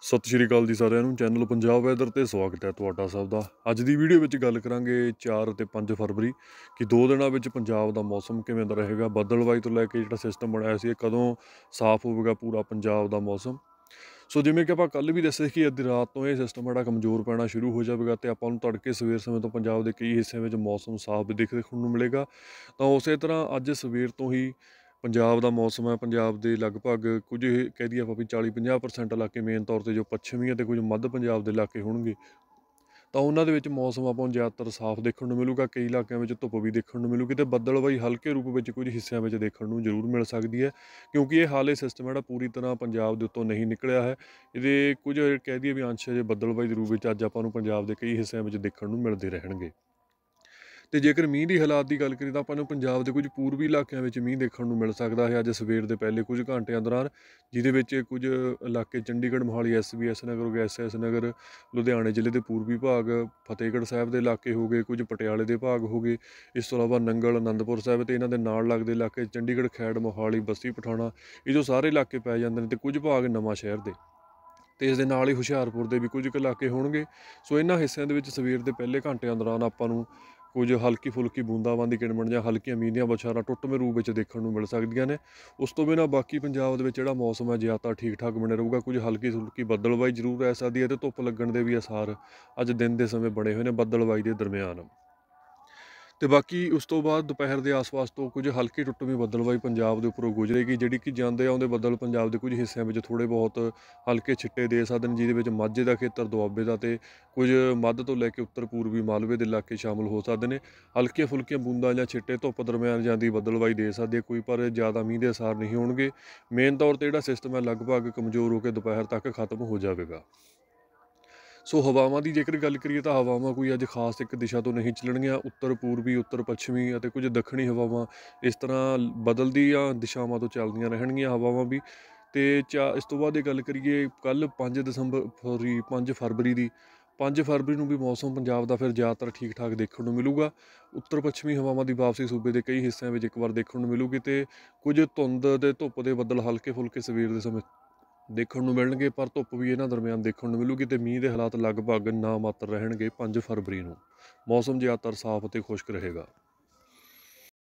ਸਤਿ ਸ਼੍ਰੀ ਅਕਾਲ ਜੀ ਸਾਰਿਆਂ ਨੂੰ ਚੈਨਲ ਪੰਜਾਬ ਵੈਦਰ ਤੇ ਸਵਾਗਤ ਹੈ ਤੁਹਾਡਾ ਸਭ ਦਾ ਅੱਜ ਦੀ ਵੀਡੀਓ ਵਿੱਚ ਗੱਲ ਕਰਾਂਗੇ 4 ਅਤੇ 5 ਫਰਵਰੀ ਕਿ ਦੋ ਦਿਨਾਂ ਵਿੱਚ ਪੰਜਾਬ ਦਾ ਮੌਸਮ ਕਿਵੇਂ ਦਾ ਰਹੇਗਾ ਬੱਦਲਵਾਈ ਤੋਂ ਲੈ ਕੇ ਜਿਹੜਾ ਸਿਸਟਮ ਬਣਾਇਆ ਸੀ ਇਹ ਕਦੋਂ ਸਾਫ਼ ਹੋਵੇਗਾ ਪੂਰਾ ਪੰਜਾਬ ਦਾ ਮੌਸਮ ਸੋ ਜਿਵੇਂ ਕਿ ਆਪਾਂ ਕੱਲ ਵੀ ਦੱਸਿਆ ਕਿ ਅੱਧੀ ਰਾਤ ਤੋਂ ਇਹ ਸਿਸਟਮ ਬੜਾ ਕਮਜ਼ੋਰ ਪੈਣਾ ਸ਼ੁਰੂ ਹੋ ਜਾਵੇਗਾ ਤੇ ਆਪਾਂ ਨੂੰ ਤੜਕੇ ਸਵੇਰ ਸਮੇਂ ਤੋਂ ਪੰਜਾਬ ਦੇ ਕਈ ਹਿੱਸਿਆਂ ਵਿੱਚ ਮੌਸਮ ਸਾਫ਼ ਦਿਖ ਨੂੰ ਮਿਲੇਗਾ ਤਾਂ ਉਸੇ ਤਰ੍ਹਾਂ ਅੱਜ ਸਵੇਰ ਤੋਂ ਹੀ ਪੰਜਾਬ ਦਾ ਮੌਸਮ ਹੈ ਪੰਜਾਬ ਦੇ ਲਗਭਗ ਕੁਝ ਕਹਿ ਦਈਏ ਆਪਾਂ ਵੀ 40-50% ਇਲਾਕੇ ਮੇਨ ਤੌਰ ਤੇ ਜੋ ਪੱਛਮੀ ਅਤੇ ਕੁਝ ਮੱਧ ਪੰਜਾਬ ਦੇ ਇਲਾਕੇ ਹੋਣਗੇ ਤਾਂ ਉਹਨਾਂ ਦੇ ਵਿੱਚ ਮੌਸਮ ਆਪਾਂ ਜ਼ਿਆਦਾਤਰ ਸਾਫ਼ ਦੇਖਣ ਨੂੰ ਮਿਲੂਗਾ ਕਈ ਇਲਾਕਿਆਂ ਵਿੱਚ ਧੁੱਪ ਵੀ ਦੇਖਣ ਨੂੰ ਮਿਲੂਗੀ ਤੇ ਬੱਦਲ ਬੱਦਲਬਾਈ ਹਲਕੇ ਰੂਪ ਵਿੱਚ ਕੁਝ ਹਿੱਸਿਆਂ ਵਿੱਚ ਦੇਖਣ ਨੂੰ ਜ਼ਰੂਰ ਮਿਲ ਸਕਦੀ ਹੈ ਕਿਉਂਕਿ ਇਹ ਹਾਲੇ ਸਿਸਟਮ ਜਿਹੜਾ ਪੂਰੀ ਤਰ੍ਹਾਂ ਪੰਜਾਬ ਦੇ ਉੱਤੋਂ ਨਹੀਂ ਨਿਕਲਿਆ ਹੈ ਇਹਦੇ ਕੁਝ ਕਹਿ ਦਈਏ ਵੀ ਅੰਸ਼ ਜੇ ਬੱਦਲਬਾਈ ਦੇ ਰੂਪ ਵਿੱਚ ਅੱਜ ਆਪਾਂ ਨੂੰ ਪੰਜਾਬ ਦੇ ਕਈ ਹਿੱਸਿਆਂ ਵਿੱਚ ਦੇਖਣ ਨੂੰ ਮਿਲਦੇ ਰਹਿਣਗੇ ਤੇ ਜੇਕਰ ਮੀਂਹ ਦੀ ਹਾਲਾਤ ਦੀ ਗੱਲ ਕਰੀ ਤਾਂ ਆਪਾਂ ਨੂੰ ਪੰਜਾਬ ਦੇ ਕੁਝ ਪੂਰਬੀ ਇਲਾਕਿਆਂ ਵਿੱਚ ਮੀਂਹ ਦੇਖਣ ਨੂੰ ਮਿਲ ਸਕਦਾ ਹੈ ਅੱਜ ਸਵੇਰ ਦੇ ਪਹਿਲੇ ਕੁਝ ਘੰਟਿਆਂ ਦੌਰਾਨ ਜਿਹਦੇ ਵਿੱਚ ਕੁਝ ਇਲਾਕੇ ਚੰਡੀਗੜ੍ਹ ਮੋਹਾਲੀ ਐਸਬੀਐਸ ਨਗਰ ਹੋ ਗਿਆ ਐਸਐਸ ਨਗਰ ਲੁਧਿਆਣੇ ਜ਼ਿਲ੍ਹੇ ਦੇ ਪੂਰਬੀ ਭਾਗ ਫਤਿਹਗੜ੍ਹ ਸਾਹਿਬ ਦੇ ਇਲਾਕੇ ਹੋ ਗਏ ਕੁਝ ਪਟਿਆਲੇ ਦੇ ਭਾਗ ਹੋ ਗਏ ਇਸ ਤੋਂ ਇਲਾਵਾ ਨੰਗਲ ਆਨੰਦਪੁਰ ਸਾਹਿਬ ਤੇ ਇਹਨਾਂ ਦੇ ਨਾਲ ਲੱਗਦੇ ਇਲਾਕੇ ਚੰਡੀਗੜ੍ਹ ਖੈੜ ਮੋਹਾਲੀ ਬਸਤੀ ਪਠਾਣਾ ਇਹ ਜੋ ਸਾਰੇ ਇਲਾਕੇ ਪੈ ਜਾਂਦੇ ਨੇ ਤੇ ਕੁਝ ਭਾਗ ਨਵਾਂ ਸ਼ਹਿਰ ਦੇ ਤੇ ਇਸ ਦੇ ਨਾਲ ਹੀ ਹੁਸ਼ਿਆਰਪੁਰ ਦੇ ਵੀ ਕੁਝ ਇਲਾਕੇ ਹੋਣਗੇ ਸੋ ਇਹਨਾਂ ਹਿੱਸਿਆਂ ਦੇ ਵਿੱਚ ਸਵੇਰ ਦੇ ਪਹਿਲੇ ਘੰਟਿਆਂ ਦੌਰਾਨ ਆਪਾਂ ਨੂੰ ਕੁਝ ਹਲਕੀ ਫੁਲਕੀ ਬੂੰਦਾਬਾਂਦੀ ਕਿਣਮਣ ਜਾਂ ਹਲਕੀਆਂ ਅਮੀਨੀਆਂ ਬਛਾਰਾਂ ਟੁੱਟਵੇਂ ਰੂਪ ਵਿੱਚ ਦੇਖਣ ਨੂੰ ਮਿਲ ਸਕਦੀਆਂ ਨੇ ਉਸ ਤੋਂ ਬਿਨਾਂ ਬਾਕੀ ਪੰਜਾਬ ਦੇ ਵਿੱਚ ਜਿਹੜਾ ਮੌਸਮ ਹੈ ਜ਼ਿਆਦਾ ਠੀਕ ਠਾਕ ਬਣਿਆ ਰਹੂਗਾ ਕੁਝ ਹਲਕੀ ਫੁਲਕੀ ਬੱਦਲਬਾਈ ਜ਼ਰੂਰ ਰਹਿ ਸਕਦੀ ਹੈ ਤੇ ਧੁੱਪ ਲੱਗਣ ਦੇ ਵੀ ਅਸਾਰ ਅੱਜ ਦਿਨ ਦੇ ਸਮੇਂ ਬਣੇ ਹੋਏ ਨੇ ਬੱਦਲਬਾਈ ਦੇ ਦਰਮਿਆਨ ਤੇ ਬਾਕੀ ਉਸ ਤੋਂ ਬਾਅਦ ਦੁਪਹਿਰ ਦੇ ਆਸ-ਪਾਸ ਤੋਂ ਕੁਝ ਹਲਕੀ ਟੁੱਟਵੀਂ ਬੱਦਲਵਾਈ ਪੰਜਾਬ ਦੇ ਉੱਪਰੋਂ ਗੁਜ਼ਰੇਗੀ ਜਿਹੜੀ ਕਿ ਜਾਂਦੇ ਆਉਂਦੇ ਬੱਦਲ ਪੰਜਾਬ ਦੇ ਕੁਝ ਹਿੱਸਿਆਂ ਵਿੱਚ ਥੋੜੇ ਬਹੁਤ ਹਲਕੇ ਛਿੱਟੇ ਦੇ ਸਕਦੇ ਨੇ ਜਿਹਦੇ ਵਿੱਚ ਮਾਝੇ ਦਾ ਖੇਤਰ ਦੁਆਬੇ ਦਾ ਤੇ ਕੁਝ ਮੱਧ ਤੋਂ ਲੈ ਕੇ ਉੱਤਰ ਪੂਰਬੀ ਮਾਲਵੇ ਦੇ ਇਲਾਕੇ ਸ਼ਾਮਲ ਹੋ ਸਕਦੇ ਨੇ ਹਲਕੀਆਂ ਫੁਲਕੀਆਂ ਬੂੰਦਾਂ ਜਾਂ ਛਿੱਟੇ ਧੁੱਪ ਦਰਮਿਆਨ ਜਾਂਦੀ ਬੱਦਲਵਾਈ ਦੇ ਸਕਦੇ ਕੋਈ ਪਰ ਜ਼ਿਆਦਾ ਮੀਂਹ ਦੇ ਅਸਰ ਨਹੀਂ ਹੋਣਗੇ ਮੇਨ ਤੌਰ ਤੇ ਜਿਹੜਾ ਸਿਸਟਮ ਹੈ ਲਗਭਗ ਕਮਜ਼ੋਰ ਹੋ ਕੇ ਦੁਪਹਿਰ ਤੱਕ ਖਤਮ ਹੋ ਜਾਵੇਗਾ ਸੋ ਹਵਾਵਾਂ ਦੀ ਜੇਕਰ ਗੱਲ ਕਰੀਏ ਤਾਂ ਹਵਾਵਾਂ ਕੋਈ ਅੱਜ ਖਾਸ ਇੱਕ ਦਿਸ਼ਾ ਤੋਂ ਨਹੀਂ ਚੱਲਣਗੀਆਂ ਉੱਤਰ ਪੂਰਬੀ ਉੱਤਰ ਪੱਛਮੀ ਅਤੇ ਕੁਝ ਦੱਖਣੀ ਹਵਾਵਾਂ ਇਸ ਤਰ੍ਹਾਂ ਬਦਲਦੀਆਂ ਦਿਸ਼ਾਵਾਂ ਤੋਂ ਚੱਲਦੀਆਂ ਰਹਿਣਗੀਆਂ ਹਵਾਵਾਂ ਵੀ ਤੇ ਇਸ ਤੋਂ ਬਾਅਦ ਇਹ ਗੱਲ ਕਰੀਏ ਕੱਲ 5 ਦਸੰਬਰ ਸੌਰੀ 5 ਫਰਵਰੀ ਦੀ 5 ਫਰਵਰੀ ਨੂੰ ਵੀ ਮੌਸਮ ਪੰਜਾਬ ਦਾ ਫਿਰ ਜ਼ਿਆਦਾਤਰ ਠੀਕ ਠਾਕ ਦੇਖਣ ਨੂੰ ਮਿਲੂਗਾ ਉੱਤਰ ਪੱਛਮੀ ਹਵਾਵਾਂ ਦੀ ਵਾਪਸੀ ਸੂਬੇ ਦੇ ਕਈ ਹਿੱਸਿਆਂ ਵਿੱਚ ਇੱਕ ਵਾਰ ਦੇਖਣ ਨੂੰ ਮਿਲੂਗੀ ਤੇ ਕੁਝ ਧੁੰਦ ਤੇ ਧੁੱਪ ਦੇ ਬੱਦਲ ਹਲਕੇ ਫੁਲਕੇ ਸਵੇਰ ਦੇ ਸਮੇਂ ਦੇਖਣ ਨੂੰ ਮਿਲਣਗੇ ਪਰ ਧੁੱਪ ਵੀ ਇਹਨਾਂ ਦਰਮਿਆਨ ਦੇਖਣ ਨੂੰ ਮਿਲੂਗੀ ਤੇ ਮੀਂਹ ਦੇ ਹਾਲਾਤ ਲਗਭਗ ਨਾ ਮਾਤਰ ਰਹਿਣਗੇ 5 ਫਰਵਰੀ ਨੂੰ ਮੌਸਮ ਜ਼ਿਆਦਾਤਰ ਸਾਫ਼ ਅਤੇ ਖੁਸ਼ਕ ਰਹੇਗਾ